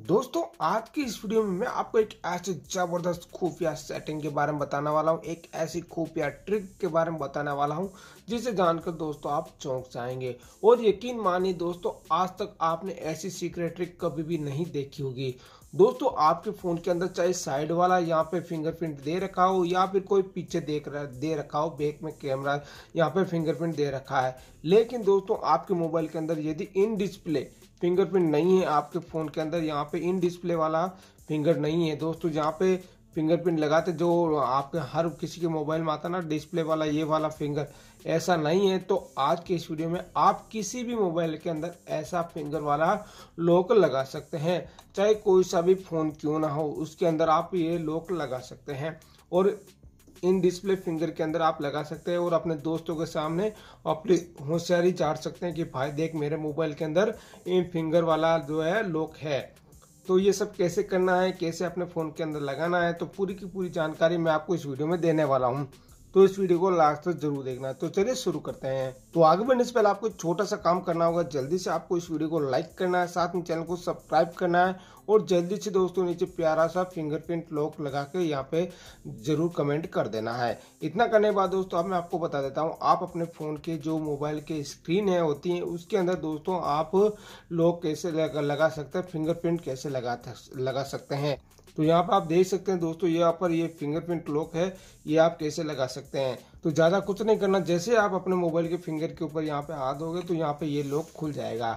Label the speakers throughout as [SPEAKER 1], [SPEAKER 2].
[SPEAKER 1] दोस्तों आज की इस वीडियो में मैं आपको एक ऐसी ज़बरदस्त खुफिया सेटिंग के बारे में बताने वाला हूँ एक ऐसी खुफिया ट्रिक के बारे में बताने वाला हूँ जिसे जानकर दोस्तों आप चौंक जाएंगे और यकीन मानिए दोस्तों आज तक आपने ऐसी सीक्रेट ट्रिक कभी भी नहीं देखी होगी दोस्तों आपके फ़ोन के अंदर चाहे साइड वाला यहाँ पे फिंगरप्रिंट दे रखा हो या फिर कोई पीछे देख रहा दे रखा हो बैक में कैमरा यहाँ पे फिंगरप्रिंट दे रखा है लेकिन दोस्तों आपके मोबाइल के अंदर यदि इन डिस्प्ले फिंगरप्रिंट नहीं है आपके फ़ोन के अंदर यहाँ यहाँ पे इन डिस्प्ले वाला फिंगर नहीं है दोस्तों जहाँ पे फिंगरप्रिंट लगाते जो आपके हर किसी के मोबाइल में आता ना डिस्प्ले वाला ये वाला फिंगर ऐसा नहीं है तो आज के इस वीडियो में आप किसी भी मोबाइल के अंदर ऐसा फिंगर वाला लॉक लगा सकते हैं चाहे कोई सा भी फ़ोन क्यों ना हो उसके अंदर आप ये लॉक लगा सकते हैं और इन डिस्प्ले फिंगर के अंदर आप लगा सकते हैं और अपने दोस्तों के सामने अपनी होशियारी चाट सकते हैं कि भाई देख मेरे मोबाइल के अंदर इन फिंगर वाला जो है लॉक है तो ये सब कैसे करना है कैसे अपने फ़ोन के अंदर लगाना है तो पूरी की पूरी जानकारी मैं आपको इस वीडियो में देने वाला हूँ तो इस वीडियो को लास्ट तक जरूर देखना तो चलिए शुरू करते हैं तो आगे बढ़ने से पहले आपको छोटा सा काम करना होगा जल्दी से आपको इस वीडियो को लाइक करना है साथ में चैनल को सब्सक्राइब करना है और जल्दी से दोस्तों नीचे प्यारा सा फिंगरप्रिंट लॉक लगा के यहाँ पे जरूर कमेंट कर देना है इतना करने के बाद दोस्तों अब मैं आपको बता देता हूँ आप अपने फ़ोन के जो मोबाइल के स्क्रीन है होती है उसके अंदर दोस्तों आप लॉक कैसे लगा सकते हैं फिंगरप्रिंट कैसे लगा लगा सकते हैं तो यहाँ पर आप देख सकते हैं दोस्तों यहाँ पर ये फिंगरप्रिंट लॉक है ये आप कैसे लगा सकते सकते हैं तो ज़्यादा कुछ नहीं करना जैसे आप अपने मोबाइल के फिंगर के ऊपर यहाँ पे हाथ दोगे तो यहाँ पे ये लॉक खुल जाएगा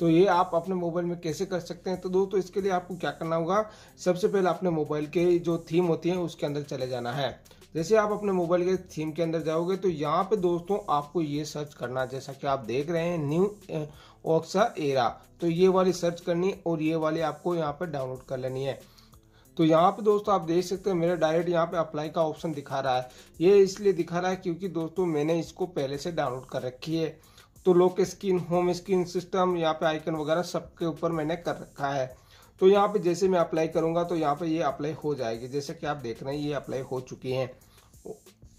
[SPEAKER 1] तो ये आप अपने मोबाइल में कैसे कर सकते हैं तो दोस्तों इसके लिए आपको क्या करना होगा सबसे पहले अपने मोबाइल के जो थीम होती है उसके अंदर चले जाना है जैसे आप अपने मोबाइल के थीम के अंदर जाओगे तो यहाँ पे दोस्तों आपको ये सर्च करना जैसा कि आप देख रहे हैं न्यू ऑक्सा एरा तो ये वाली सर्च करनी और ये वाली आपको यहाँ पर डाउनलोड कर लेनी है तो यहाँ पे दोस्तों आप देख सकते हैं मेरा डायरेक्ट यहाँ पे अप्लाई का ऑप्शन दिखा रहा है ये इसलिए दिखा रहा है क्योंकि दोस्तों मैंने इसको पहले से डाउनलोड कर रखी है तो लोक स्क्रीन होम स्क्रीन सिस्टम यहाँ पे आइकन वगैरह सबके ऊपर मैंने कर रखा है तो यहाँ पे जैसे मैं अप्लाई करूँगा तो यहाँ पे ये अप्लाई हो जाएगी जैसे कि आप देख रहे हैं ये अप्लाई हो चुकी हैं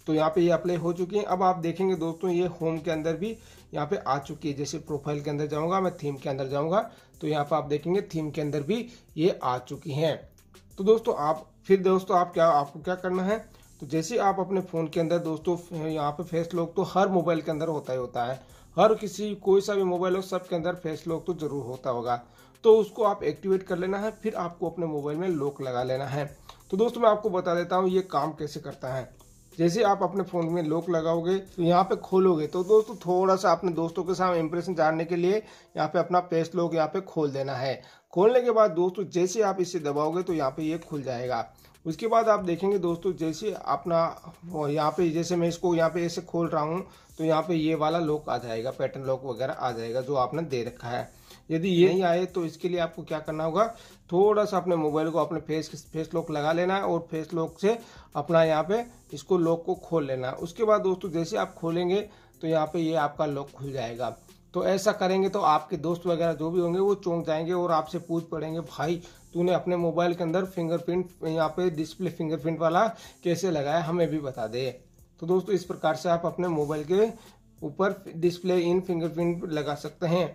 [SPEAKER 1] तो यहाँ पे ये अप्लाई हो चुकी है अब आप देखेंगे दोस्तों ये होम के अंदर भी यहाँ पे आ चुकी है जैसे प्रोफाइल के अंदर जाऊँगा मैं थीम के अंदर जाऊँगा तो यहाँ पर आप देखेंगे थीम के अंदर भी ये आ चुकी हैं तो दोस्तों आप फिर दोस्तों आप क्या आपको क्या करना है तो जैसे आप अपने फ़ोन के अंदर दोस्तों यहाँ पे फेस लॉक तो हर मोबाइल के अंदर होता ही होता है हर किसी कोई सा भी मोबाइल हो सब के अंदर फेस लॉक तो ज़रूर होता होगा तो उसको आप एक्टिवेट कर लेना है फिर आपको अपने मोबाइल में लॉक लगा लेना है तो दोस्तों मैं आपको बता देता हूँ ये काम कैसे करता है जैसे आप अपने फ़ोन में लॉक लगाओगे तो यहाँ पे खोलोगे तो दोस्तों थोड़ा सा अपने दोस्तों के सामने इम्प्रेशन जानने के लिए यहाँ पे अपना फेस लॉक यहाँ पे खोल देना है खोलने के बाद दोस्तों जैसे आप इसे दबाओगे तो यहाँ पे ये खुल जाएगा उसके बाद आप देखेंगे दोस्तों जैसे अपना यहाँ पे जैसे मैं इसको यहाँ पे ऐसे खोल रहा हूँ तो यहाँ पे ये वाला लॉक आ जाएगा पैटर्न लॉक वगैरह आ जाएगा जो आपने दे रखा है यदि ये हम्म। नहीं आए तो इसके लिए आपको क्या करना होगा थोड़ा सा अपने मोबाइल को अपने फेस फेस लॉक लगा लेना है और फेस लॉक से अपना यहाँ पे इसको लॉक को खोल लेना है उसके बाद दोस्तों जैसे आप खोलेंगे तो यहाँ पे ये आपका लॉक खुल जाएगा तो ऐसा करेंगे तो आपके दोस्त वगैरह जो भी होंगे वो चौंक जाएंगे और आपसे पूछ पड़ेंगे भाई तूने अपने मोबाइल के अंदर फिंगरप्रिंट यहाँ पे डिस्प्ले फिंगरप्रिंट वाला कैसे लगाया हमें भी बता दे तो दोस्तों इस प्रकार से आप अपने मोबाइल के ऊपर डिस्प्ले इन फिंगरप्रिंट लगा सकते हैं